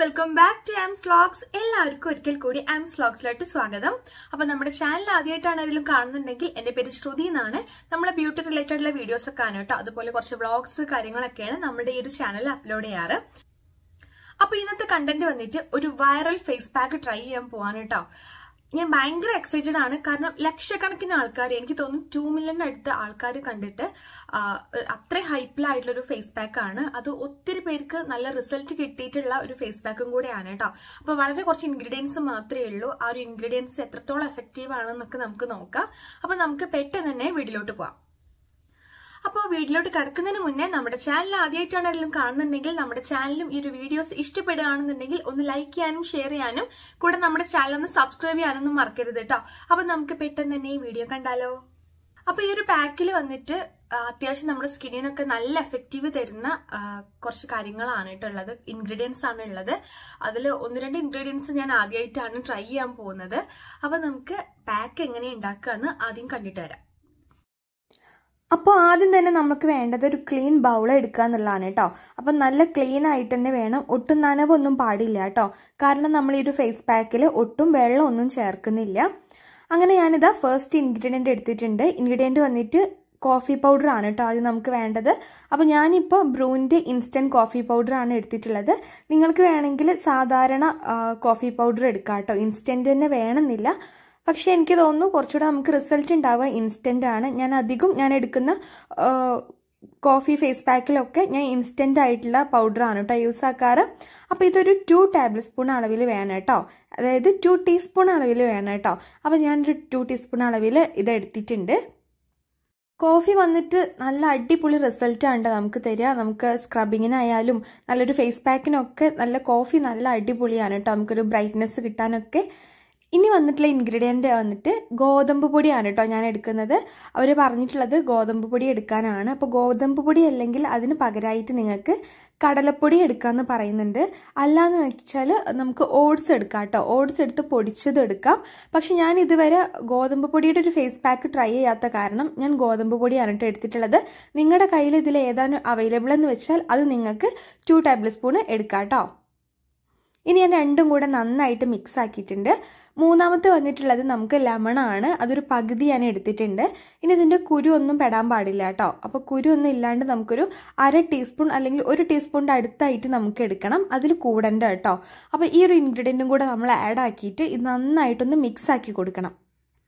welcome back to Ams vlogs എല്ലാവർക്കും ഒരിക്കൽ കൂടി ആംസ് വ്ളോഗ്സിലോട്ട് സ്വാഗതം അപ്പോൾ നമ്മുടെ ചാനൽ ആദ്യമായിട്ടാണ് ആരെങ്കിലും കാണുന്നുണ്ടെങ്കിൽ എന്റെ പേര് ശ്രുതി എന്നാണ് നമ്മളെ ബ്യൂട്ടി റിലേറ്റഡ് ഉള്ള വീഡിയോസ് ഒക്കെ ആണ് കേട്ടോ അതുപോലെ കുറച്ച് വ്ളോഗ്സ് കാര്യങ്ങളൊക്കെയാണ് നമ്മുടെ ഈ ഒരു ചാനലിൽ അപ്ലോഡ് ചെയ്യാറ് അപ്പൊ ഇന്നത്തെ കണ്ടന്റ് വന്നിട്ട് ഒരു വൈറൽ ഫേസ് പാക്ക് ട്രൈ ചെയ്യാൻ പോവാണ് കേട്ടോ ഞാൻ ഭയങ്കര എക്സൈറ്റഡ് ആണ് കാരണം ലക്ഷക്കണക്കിന് ആൾക്കാർ എനിക്ക് തോന്നുന്നു ടു മില്യൺ അടുത്ത ആൾക്കാർ കണ്ടിട്ട് അത്ര ഹൈപ്പിലായിട്ടുള്ള ഒരു ഫേസ് പാക്ക് ആണ് അത് ഒത്തിരി പേർക്ക് നല്ല റിസൾട്ട് കിട്ടിയിട്ടുള്ള ഒരു ഫേസ് പാക്കും കൂടെയാണ് കേട്ടോ അപ്പോൾ വളരെ കുറച്ച് ഇൻഗ്രീഡിയൻസ് മാത്രമേ ഉള്ളൂ ആ ഒരു ഇൻഗ്രീഡിയൻസ് എത്രത്തോളം എഫക്റ്റീവ് ആണെന്നൊക്കെ നമുക്ക് നോക്കാം അപ്പോൾ നമുക്ക് പെട്ടെന്ന് തന്നെ വീട്ടിലോട്ട് പോവാം അപ്പോൾ വീട്ടിലോട്ട് കിടക്കുന്നതിന് മുന്നേ നമ്മുടെ ചാനൽ ആദ്യമായിട്ടാണെങ്കിലും കാണുന്നുണ്ടെങ്കിൽ നമ്മുടെ ചാനലും ഈ ഒരു വീഡിയോസ് ഇഷ്ടപ്പെടുകയാണെന്നുണ്ടെങ്കിൽ ഒന്ന് ലൈക്ക് ചെയ്യാനും ഷെയർ ചെയ്യാനും കൂടെ നമ്മുടെ ചാനൽ ഒന്ന് സബ്സ്ക്രൈബ് ചെയ്യാനൊന്നും മറക്കരുത് കേട്ടോ അപ്പൊ നമുക്ക് പെട്ടെന്ന് തന്നെ ഈ വീഡിയോ കണ്ടാലോ അപ്പൊ ഈ ഒരു പാക്കിൽ വന്നിട്ട് അത്യാവശ്യം നമ്മുടെ സ്കിന്നിനൊക്കെ നല്ല എഫക്റ്റീവ് തരുന്ന കുറച്ച് കാര്യങ്ങളാണ് ഉള്ളത് ഇൻഗ്രീഡിയൻസ് ആണ് ഉള്ളത് അതിൽ ഒന്ന് രണ്ട് ഇൻഗ്രീഡിയൻസ് ഞാൻ ആദ്യമായിട്ടാണ് ട്രൈ ചെയ്യാൻ പോകുന്നത് അപ്പൊ നമുക്ക് പാക്ക് എങ്ങനെ ഉണ്ടാക്കുക എന്ന് ആദ്യം കണ്ടിട്ട് വരാം അപ്പോൾ ആദ്യം തന്നെ നമുക്ക് വേണ്ടത് ഒരു ക്ലീൻ ബൗൾ എടുക്കുക എന്നുള്ളതാണ് കേട്ടോ അപ്പം നല്ല ക്ലീൻ ആയിട്ട് തന്നെ വേണം ഒട്ടും നനവൊന്നും പാടില്ല കേട്ടോ കാരണം നമ്മൾ ഈ ഒരു ഫേസ് പാക്കിൽ ഒട്ടും വെള്ളമൊന്നും ചേർക്കുന്നില്ല അങ്ങനെ ഞാനിതാ ഫസ്റ്റ് ഇൻഗ്രീഡിയൻ്റ് എടുത്തിട്ടുണ്ട് ഇൻഗ്രീഡിയൻറ്റ് വന്നിട്ട് കോഫി പൗഡർ ആണ് കേട്ടോ ആദ്യം നമുക്ക് വേണ്ടത് അപ്പോൾ ഞാനിപ്പോൾ ബ്രൂവിൻ്റെ ഇൻസ്റ്റൻറ്റ് കോഫി പൗഡർ ആണ് എടുത്തിട്ടുള്ളത് നിങ്ങൾക്ക് വേണമെങ്കിൽ സാധാരണ കോഫി പൗഡർ എടുക്കാം കേട്ടോ ഇൻസ്റ്റൻറ്റ് തന്നെ വേണമെന്നില്ല പക്ഷേ എനിക്ക് തോന്നുന്നു കുറച്ചുകൂടെ നമുക്ക് റിസൾട്ട് ഉണ്ടാവുക ഇൻസ്റ്റൻ്റ് ആണ് ഞാൻ അധികം ഞാൻ എടുക്കുന്ന കോഫി ഫേസ് പാക്കിലൊക്കെ ഞാൻ ഇൻസ്റ്റൻ്റ് ആയിട്ടുള്ള പൗഡറാണ് കേട്ടോ യൂസ് ആക്കാറ് അപ്പോൾ ഇതൊരു ടു ടേബിൾ സ്പൂൺ അളവിൽ വേണം കേട്ടോ അതായത് ടു ടീസ്പൂൺ അളവിൽ വേണം കേട്ടോ അപ്പോൾ ഞാനൊരു ടു ടീസ്പൂൺ അളവിൽ ഇത് എടുത്തിട്ടുണ്ട് കോഫി വന്നിട്ട് നല്ല അടിപൊളി റിസൾട്ടാണ് നമുക്ക് തരിക നമുക്ക് സ്ക്രബിങ്ങിനായാലും നല്ലൊരു ഫേസ് പാക്കിനൊക്കെ നല്ല കോഫി നല്ല അടിപൊളിയാണ് കേട്ടോ നമുക്കൊരു ബ്രൈറ്റ്നെസ് കിട്ടാനൊക്കെ ഇനി വന്നിട്ടുള്ള ഇൻഗ്രീഡിയൻ്റ് വന്നിട്ട് ഗോതമ്പ് പൊടിയാണ് കേട്ടോ ഞാൻ എടുക്കുന്നത് അവർ പറഞ്ഞിട്ടുള്ളത് ഗോതമ്പ് പൊടി എടുക്കാനാണ് അപ്പോൾ ഗോതമ്പ് പൊടി അല്ലെങ്കിൽ അതിന് പകരമായിട്ട് നിങ്ങൾക്ക് കടലപ്പൊടി എടുക്കാമെന്ന് പറയുന്നുണ്ട് അല്ലാന്ന് വെച്ചാൽ നമുക്ക് ഓട്സ് എടുക്കാം കേട്ടോ ഓട്സ് എടുത്ത് പൊടിച്ചത് എടുക്കാം പക്ഷെ ഞാൻ ഇതുവരെ ഗോതമ്പ് പൊടിയുടെ ഒരു ഫേസ് പാക്ക് ട്രൈ ചെയ്യാത്ത കാരണം ഞാൻ ഗോതമ്പ് പൊടിയാണ് കേട്ടോ എടുത്തിട്ടുള്ളത് നിങ്ങളുടെ കയ്യിൽ ഇതിൽ ഏതാനും അവൈലബിൾ എന്ന് വെച്ചാൽ അത് നിങ്ങൾക്ക് ടു ടേബിൾ സ്പൂൺ എടുക്കാം കേട്ടോ ഇനി ഞാൻ രണ്ടും കൂടെ നന്നായിട്ട് മിക്സ് ആക്കിയിട്ടുണ്ട് മൂന്നാമത്തെ വന്നിട്ടുള്ളത് നമുക്ക് ലെമണാണ് അതൊരു പകുതി ഞാൻ എടുത്തിട്ടുണ്ട് ഇനി ഇതിൻ്റെ കുരു ഒന്നും പെടാൻ പാടില്ല കേട്ടോ അപ്പോൾ കുരു ഒന്നും ഇല്ലാണ്ട് നമുക്കൊരു അര ടീസ്പൂൺ അല്ലെങ്കിൽ ഒരു ടീസ്പൂണിൻ്റെ അടുത്തായിട്ട് നമുക്ക് എടുക്കണം അതിൽ കൂടണ്ട കേട്ടോ അപ്പോൾ ഈ ഒരു ഇൻഗ്രീഡിയൻറ്റും കൂടെ നമ്മൾ ആഡ് ആക്കിയിട്ട് ഇത് നന്നായിട്ടൊന്ന് മിക്സ് ആക്കി കൊടുക്കണം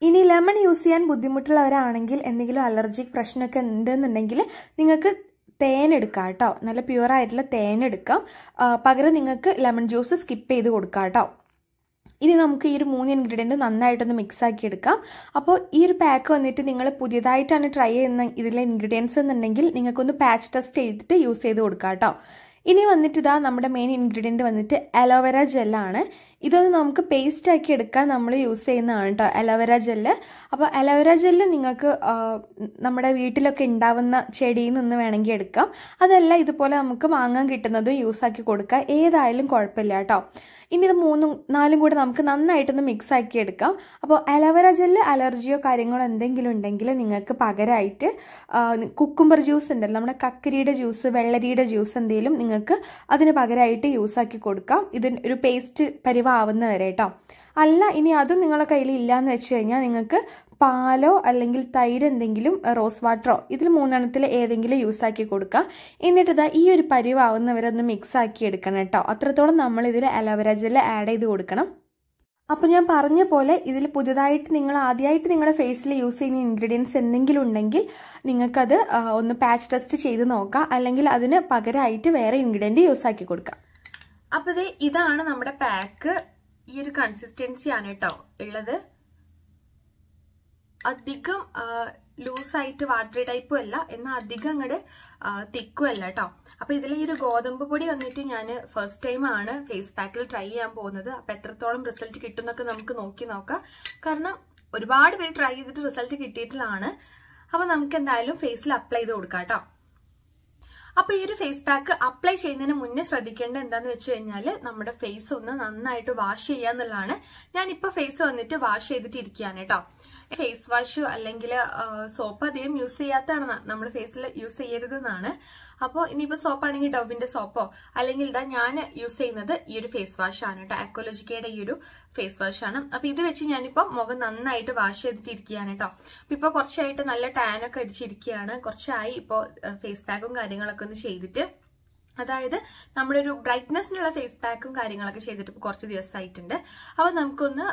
ഇനി ലെമൺ യൂസ് ചെയ്യാൻ ബുദ്ധിമുട്ടുള്ളവരാണെങ്കിൽ എന്തെങ്കിലും അലർജിക് പ്രശ്നമൊക്കെ ഉണ്ടെന്നുണ്ടെങ്കിൽ നിങ്ങൾക്ക് തേൻ എടുക്കാം കേട്ടോ നല്ല പ്യുവറായിട്ടുള്ള തേൻ എടുക്കാം പകരം നിങ്ങൾക്ക് ലെമൺ ജ്യൂസ് സ്കിപ്പ് ചെയ്ത് കൊടുക്കാം കേട്ടോ ഇനി നമുക്ക് ഈ ഒരു മൂന്ന് ഇൻഗ്രീഡിയൻറ്റ് നന്നായിട്ടൊന്ന് മിക്സ് ആക്കി എടുക്കാം അപ്പോൾ ഈ ഒരു പാക്ക് വന്നിട്ട് നിങ്ങൾ പുതിയതായിട്ടാണ് ട്രൈ ചെയ്യുന്ന ഇതിലെ ഇൻഗ്രീഡിയൻസ് എന്നുണ്ടെങ്കിൽ നിങ്ങൾക്കൊന്ന് പാച്ച് ടെസ്റ്റ് ചെയ്തിട്ട് യൂസ് ചെയ്ത് കൊടുക്കാം കേട്ടോ ഇനി വന്നിട്ട് ഇതാ നമ്മുടെ മെയിൻ ഇൻഗ്രീഡിയൻറ്റ് വന്നിട്ട് അലോവേര ജെല്ലാണ് ഇതൊന്ന് നമുക്ക് പേസ്റ്റാക്കി എടുക്കാൻ നമ്മൾ യൂസ് ചെയ്യുന്നതാണ് കേട്ടോ അലോവേര ജെല്ല് അപ്പോൾ അലോവേര ജെല്ല് നിങ്ങൾക്ക് നമ്മുടെ വീട്ടിലൊക്കെ ഉണ്ടാവുന്ന ചെടിയിൽ നിന്ന് വേണമെങ്കിൽ എടുക്കാം അതല്ല ഇതുപോലെ നമുക്ക് വാങ്ങാൻ കിട്ടുന്നത് യൂസാക്കി കൊടുക്കുക ഏതായാലും കുഴപ്പമില്ല കേട്ടോ ഇനി ഇത് മൂന്നും നാലും കൂടെ നമുക്ക് നന്നായിട്ടൊന്ന് മിക്സ് ആക്കി എടുക്കാം അപ്പോൾ അലോവേര ജെല്ല് അലർജിയോ കാര്യങ്ങളോ എന്തെങ്കിലും ഉണ്ടെങ്കിൽ നിങ്ങൾക്ക് പകരമായിട്ട് കുക്കുംബർ ജ്യൂസ് ഉണ്ടല്ലോ നമ്മുടെ കക്കരിയുടെ ജ്യൂസ് വെള്ളരിയുടെ ജ്യൂസ് എന്തെങ്കിലും നിങ്ങൾക്ക് അതിന് പകരമായിട്ട് യൂസാക്കി കൊടുക്കാം ഇതിന് ഒരു പേസ്റ്റ് പരിപാടി ആവുന്ന വരെ കേട്ടോ അല്ല ഇനി അതും നിങ്ങളുടെ കയ്യിൽ ഇല്ലയെന്ന് വെച്ച് കഴിഞ്ഞാൽ നിങ്ങൾക്ക് പാലോ അല്ലെങ്കിൽ തൈര് എന്തെങ്കിലും റോസ് വാട്ടറോ ഇതിൽ മൂന്നെണ്ണത്തിൽ ഏതെങ്കിലും യൂസ് ആക്കി കൊടുക്കുക എന്നിട്ട് ഇതാ ഈ ഒരു പരിവാവുന്നവരെ ഒന്ന് മിക്സ് ആക്കി എടുക്കണം കേട്ടോ അത്രത്തോളം നമ്മൾ ഇതിൽ അലോവേര ജെല്ല് ആഡ് ചെയ്ത് കൊടുക്കണം അപ്പോൾ ഞാൻ പറഞ്ഞ പോലെ ഇതിൽ പുതുതായിട്ട് നിങ്ങൾ ആദ്യമായിട്ട് നിങ്ങളുടെ ഫേസിൽ യൂസ് ചെയ്യുന്ന ഇൻഗ്രീഡിയൻസ് എന്തെങ്കിലും ഉണ്ടെങ്കിൽ നിങ്ങൾക്കത് ഒന്ന് പാച്ച് ടെസ്റ്റ് ചെയ്ത് നോക്കാം അല്ലെങ്കിൽ അതിന് പകരമായിട്ട് വേറെ ഇൻഗ്രീഡിയൻറ്റ് യൂസ് ആക്കി കൊടുക്കാം അപ്പോൾ ഇത് ഇതാണ് നമ്മുടെ പാക്ക് ഈ ഒരു കൺസിസ്റ്റൻസി ആണ് കേട്ടോ ഉള്ളത് അധികം ലൂസായിട്ട് വാട്ടർ ടൈപ്പും അല്ല എന്നാൽ അധികം അങ്ങോട്ട് തിക്കും അല്ല കേട്ടോ അപ്പോൾ ഇതിൽ ഈ ഒരു ഗോതമ്പ് പൊടി വന്നിട്ട് ഞാൻ ഫസ്റ്റ് ടൈം ആണ് ഫേസ് പാക്കിൽ ട്രൈ ചെയ്യാൻ പോകുന്നത് അപ്പോൾ എത്രത്തോളം റിസൾട്ട് കിട്ടും എന്നൊക്കെ നമുക്ക് നോക്കി നോക്കാം കാരണം ഒരുപാട് പേര് ട്രൈ ചെയ്തിട്ട് റിസൾട്ട് കിട്ടിയിട്ടുള്ളതാണ് അപ്പോൾ നമുക്ക് എന്തായാലും ഫേസിൽ അപ്ലൈ ചെയ്ത് കൊടുക്കാം കേട്ടോ അപ്പോൾ ഈ ഒരു ഫേസ് പാക്ക് അപ്ലൈ ചെയ്യുന്നതിന് മുന്നേ ശ്രദ്ധിക്കേണ്ടത് എന്താന്ന് വെച്ച് കഴിഞ്ഞാല് നമ്മുടെ ഫേസ് ഒന്ന് നന്നായിട്ട് വാഷ് ചെയ്യാന്നുള്ളതാണ് ഞാൻ ഞാനിപ്പോൾ ഫേസ് വന്നിട്ട് വാഷ് ചെയ്തിട്ടിരിക്കുകയാണ് കേട്ടോ ഫേസ് വാഷ് അല്ലെങ്കിൽ സോപ്പ് അധികം യൂസ് ചെയ്യാത്തതാണ് നമ്മൾ ഫേസിൽ യൂസ് എന്നാണ് അപ്പോൾ ഇനിയിപ്പോൾ സോപ്പാണെങ്കിൽ ഡവിന്റെ സോപ്പോ അല്ലെങ്കിൽ ഇതാ ഞാൻ യൂസ് ചെയ്യുന്നത് ഈ ഒരു ഫേസ് വാഷാണ് കേട്ടോ അക്കോളജിക്കയുടെ ഈ ഒരു ഫേസ് വാഷാണ് അപ്പോൾ ഇത് വെച്ച് ഞാനിപ്പോൾ മുഖം നന്നായിട്ട് വാഷ് ചെയ്തിട്ട് ഇരിക്കുകയാണ് കേട്ടോ അപ്പോൾ ഇപ്പോൾ കുറച്ചായിട്ട് നല്ല ടാനൊക്കെ അടിച്ചിരിക്കുകയാണ് കുറച്ചായി ഇപ്പോൾ ഫേസ് പാക്കും കാര്യങ്ങളൊക്കെ ഒന്ന് ചെയ്തിട്ട് അതായത് നമ്മുടെ ഒരു ബ്രൈറ്റ്നെസ്സിനുള്ള ഫേസ് പാക്കും കാര്യങ്ങളൊക്കെ ചെയ്തിട്ട് കുറച്ച് ദിവസമായിട്ടുണ്ട് അപ്പോൾ നമുക്കൊന്ന്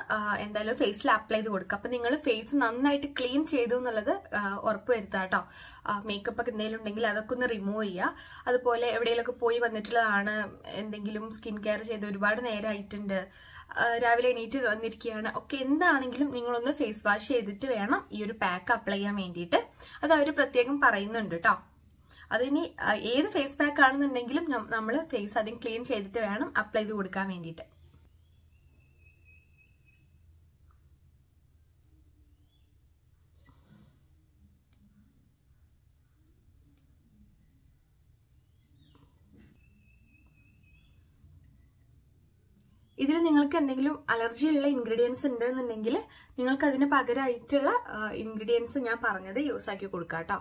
എന്തായാലും ഫേസിൽ അപ്ലൈ ചെയ്ത് കൊടുക്കുക അപ്പോൾ നിങ്ങൾ ഫേസ് നന്നായിട്ട് ക്ലീൻ ചെയ്തു എന്നുള്ളത് ഉറപ്പുവരുത്തുക കേട്ടോ മേക്കപ്പ് ഒക്കെ എന്തെങ്കിലും ഉണ്ടെങ്കിൽ അതൊക്കെ ഒന്ന് റിമൂവ് ചെയ്യുക അതുപോലെ എവിടെയെങ്കിലൊക്കെ പോയി വന്നിട്ടുള്ളതാണ് എന്തെങ്കിലും സ്കിൻ കെയർ ചെയ്ത് ഒരുപാട് നേരമായിട്ടുണ്ട് രാവിലെ എണീറ്റ് വന്നിരിക്കുകയാണ് ഒക്കെ എന്താണെങ്കിലും നിങ്ങളൊന്ന് ഫേസ് വാഷ് ചെയ്തിട്ട് വേണം ഈ ഒരു പാക്ക് അപ്ലൈ ചെയ്യാൻ വേണ്ടിയിട്ട് അത് അവർ പ്രത്യേകം പറയുന്നുണ്ട് കേട്ടോ അതിനി ഏത് ഫേസ് പാക്ക് ആണെന്നുണ്ടെങ്കിലും നമ്മൾ ഫേസ് ആദ്യം ക്ലീൻ ചെയ്തിട്ട് വേണം അപ്ലൈ ചെയ്ത് കൊടുക്കാൻ വേണ്ടിയിട്ട് ഇതിൽ നിങ്ങൾക്ക് എന്തെങ്കിലും അലർജി ഉള്ള ഇൻഗ്രീഡിയൻസ് ഉണ്ട് എന്നുണ്ടെങ്കിൽ നിങ്ങൾക്ക് അതിന് പകരമായിട്ടുള്ള ഇൻഗ്രീഡിയൻസ് ഞാൻ പറഞ്ഞത് യൂസ് ആക്കി കൊടുക്കാം കേട്ടോ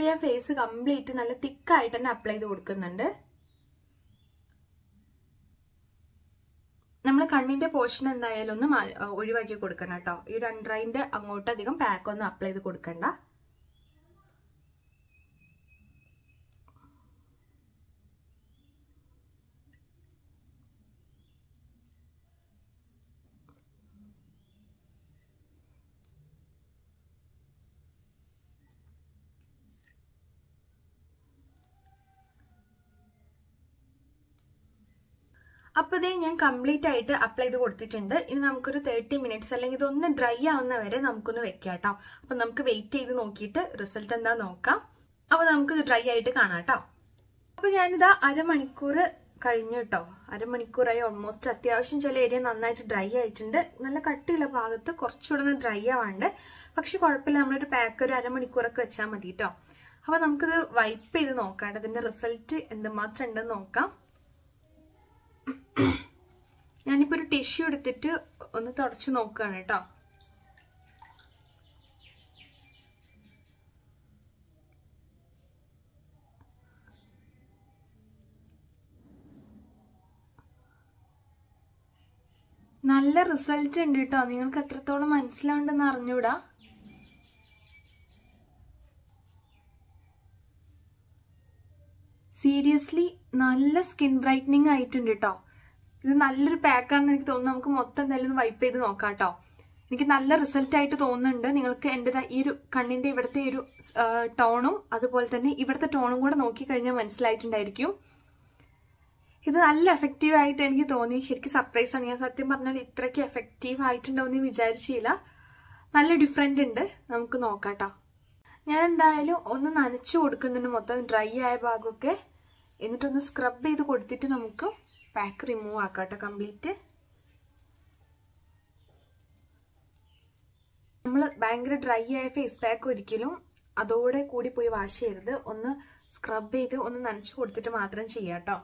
ഇപ്പം ഞാൻ ഫേസ് കംപ്ലീറ്റ് നല്ല തിക്കായിട്ട് തന്നെ അപ്ലൈ ചെയ്ത് കൊടുക്കുന്നുണ്ട് നമ്മൾ കണ്ണിന്റെ പോർഷൻ എന്തായാലും ഒന്ന് ഒഴിവാക്കി കൊടുക്കണം കേട്ടോ ഈ ഒരു അണ്ടർ അങ്ങോട്ട് അധികം പാക്ക് ഒന്നും അപ്ലൈ ചെയ്ത് കൊടുക്കണ്ട അപ്പോൾ ഇതേ ഞാൻ കംപ്ലീറ്റ് ആയിട്ട് അപ്ലൈ ചെയ്ത് കൊടുത്തിട്ടുണ്ട് ഇനി നമുക്കൊരു തേർട്ടി മിനിറ്റ്സ് അല്ലെങ്കിൽ ഇതൊന്ന് ഡ്രൈ ആവുന്ന വരെ നമുക്കൊന്ന് വെക്കാം കേട്ടോ അപ്പം നമുക്ക് വെയിറ്റ് ചെയ്ത് നോക്കിയിട്ട് റിസൾട്ട് എന്താ നോക്കാം അപ്പോൾ നമുക്കിത് ഡ്രൈ ആയിട്ട് കാണാം കേട്ടോ അപ്പോൾ ഞാനിതാ അരമണിക്കൂർ കഴിഞ്ഞു കേട്ടോ അരമണിക്കൂറായി ഓൾമോസ്റ്റ് അത്യാവശ്യം ചില ഏരിയ നന്നായിട്ട് ഡ്രൈ ആയിട്ടുണ്ട് നല്ല കട്ടിയുള്ള ഭാഗത്ത് കുറച്ചുകൂടെ ഒന്ന് ഡ്രൈ ആവാണ്ട് പക്ഷെ കുഴപ്പമില്ല നമ്മളൊരു പാക്ക് ഒരു അരമണിക്കൂറൊക്കെ വെച്ചാൽ മതി കേട്ടോ അപ്പോൾ നമുക്കിത് വൈപ്പ് ചെയ്ത് നോക്കാം അതിൻ്റെ റിസൾട്ട് എന്തുമാത്രം ഉണ്ടെന്ന് നോക്കാം ഞാനിപ്പോ ഒരു ടിഷ്യൂ എടുത്തിട്ട് ഒന്ന് തുടച്ചു നോക്കുകയാണ് കേട്ടോ നല്ല റിസൾട്ട് ഉണ്ട് കേട്ടോ നിങ്ങൾക്ക് എത്രത്തോളം മനസ്സിലാവുണ്ടെന്ന് അറിഞ്ഞൂടാ സീരിയസ്ലി നല്ല സ്കിൻ ബ്രൈറ്റനിങ് ആയിട്ടുണ്ട് കേട്ടോ ഇത് നല്ലൊരു പാക്കാണെന്ന് എനിക്ക് തോന്നുന്നു നമുക്ക് മൊത്തം എന്തായാലും വൈപ്പ് ചെയ്ത് നോക്കാം കേട്ടോ എനിക്ക് നല്ല റിസൾട്ട് ആയിട്ട് തോന്നുന്നുണ്ട് നിങ്ങൾക്ക് എൻ്റെ ഈ ഒരു കണ്ണിൻ്റെ ഇവിടുത്തെ ഒരു ടോണും അതുപോലെ തന്നെ ഇവിടുത്തെ ടോണും കൂടെ നോക്കിക്കഴിഞ്ഞാൽ മനസ്സിലായിട്ടുണ്ടായിരിക്കും ഇത് നല്ല എഫക്റ്റീവ് ആയിട്ട് എനിക്ക് തോന്നി ശരിക്കും സർപ്രൈസ് ആണ് ഞാൻ സത്യം പറഞ്ഞാൽ ഇത്രയ്ക്ക് എഫക്റ്റീവ് ആയിട്ടുണ്ടോ എന്ന് വിചാരിച്ചില്ല നല്ല ഡിഫറെൻ്റ് ഉണ്ട് നമുക്ക് നോക്കാം കേട്ടോ ഞാൻ എന്തായാലും ഒന്ന് നനച്ചു കൊടുക്കുന്നുണ്ട് മൊത്തം ഡ്രൈ ആയ ഭാഗമൊക്കെ എന്നിട്ടൊന്ന് സ്ക്രബ് ചെയ്ത് കൊടുത്തിട്ട് നമുക്ക് പാക്ക് റിമൂവ് ആക്കാം കംപ്ലീറ്റ് നമ്മൾ ഭയങ്കര ഡ്രൈ ആയ ഫേസ് പാക്ക് ഒരിക്കലും അതോടെ കൂടി പോയി വാഷ് ചെയ്യരുത് ഒന്ന് സ്ക്രബ് ചെയ്ത് ഒന്ന് നനച്ചു കൊടുത്തിട്ട് മാത്രം ചെയ്യാം കേട്ടോ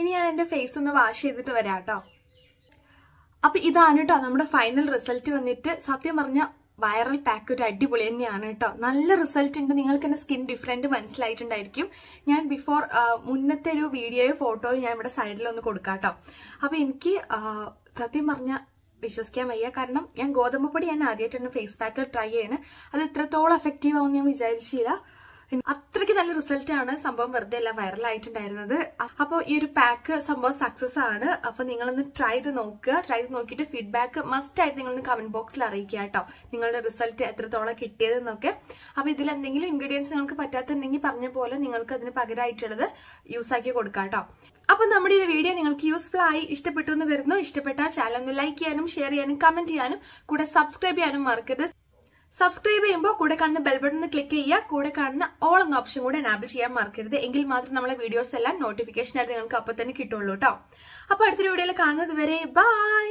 ഇനി ഞാൻ എൻ്റെ ഫേസ് ഒന്ന് വാഷ് ചെയ്തിട്ട് വരാം കേട്ടോ അപ്പം ഇതാണ് കേട്ടോ നമ്മുടെ ഫൈനൽ റിസൾട്ട് വന്നിട്ട് സത്യം പറഞ്ഞ വൈറൽ പാക്ക് ഒരു അടിപൊളി തന്നെയാണ് കേട്ടോ നല്ല റിസൾട്ട് ഉണ്ട് നിങ്ങൾക്ക് എൻ്റെ സ്കിൻ ഡിഫറെൻറ്റ് മനസ്സിലായിട്ടുണ്ടായിരിക്കും ഞാൻ ബിഫോർ മുന്നത്തെ ഒരു വീഡിയോയോ ഫോട്ടോയോ ഞാൻ ഇവിടെ സൈഡിൽ ഒന്ന് കൊടുക്കാം കേട്ടോ അപ്പം എനിക്ക് സത്യം പറഞ്ഞ വിശ്വസിക്കാൻ വയ്യ കാരണം ഞാൻ ഗോതമ്പ് പൊടി ഞാൻ ആദ്യമായിട്ടാണ് ഫേസ് പാക്കിൽ ട്രൈ ചെയ്യണേ അത് ഇത്രത്തോളം എഫക്റ്റീവ് ആവും ഞാൻ വിചാരിച്ചില്ല അത്രയ്ക്ക് നല്ല റിസൾട്ട് ആണ് സംഭവം വെറുതെ അല്ല ആയിട്ടുണ്ടായിരുന്നത് അപ്പൊ ഈ ഒരു പാക്ക് സംഭവം സക്സസ് ആണ് അപ്പൊ നിങ്ങളൊന്ന് ട്രൈ ചെയ്ത് നോക്കുക ട്രൈ ചെയ്ത് നോക്കിയിട്ട് ഫീഡ്ബാക്ക് മസ്റ്റ് ആയിട്ട് നിങ്ങളൊന്ന് കമന്റ് ബോക്സിൽ അറിയിക്കുക കേട്ടോ നിങ്ങളുടെ റിസൾട്ട് എത്രത്തോളം കിട്ടിയതെന്നൊക്കെ അപ്പോൾ ഇതിൽ എന്തെങ്കിലും ഇൻഗ്രീഡിയൻസ് നിങ്ങൾക്ക് പറ്റാത്തുണ്ടെങ്കിൽ പറഞ്ഞ പോലെ നിങ്ങൾക്ക് അതിന് പകരമായിട്ടുള്ളത് യൂസ് ആക്കി കൊടുക്കാം കേട്ടോ അപ്പോൾ നമ്മുടെ ഈ വീഡിയോ നിങ്ങൾക്ക് യൂസ്ഫുൾ ആയി ഇഷ്ടപ്പെട്ടു എന്ന് കരുതുന്നു ഇഷ്ടപ്പെട്ട ചാനൽ ഒന്ന് ലൈക്ക് ചെയ്യാനും ഷെയർ ചെയ്യാനും കമന്റ് ചെയ്യാനും കൂടെ സബ്സ്ക്രൈബ് ചെയ്യാനും മറക്കരുത് സബ്സ്ക്രൈബ് ചെയ്യുമ്പോൾ കൂടെ കാണുന്ന ബെൽ ബട്ടൺ ക്ലിക്ക് ചെയ്യുക കൂടെ കാണുന്ന ഓൾ എന്ന ഓപ്ഷൻ കൂടെ എനാബിൾ ചെയ്യാൻ മറക്കരുത് എങ്കിൽ മാത്രം നമ്മളെ വീഡിയോസ് എല്ലാം നോട്ടിഫിക്കേഷൻ ആയിട്ട് നിങ്ങൾക്ക് അപ്പോൾ തന്നെ കിട്ടുള്ളൂ കേട്ടോ അപ്പോൾ അടുത്തൊരു വീഡിയോയിൽ കാണുന്നത് വരെ ബൈ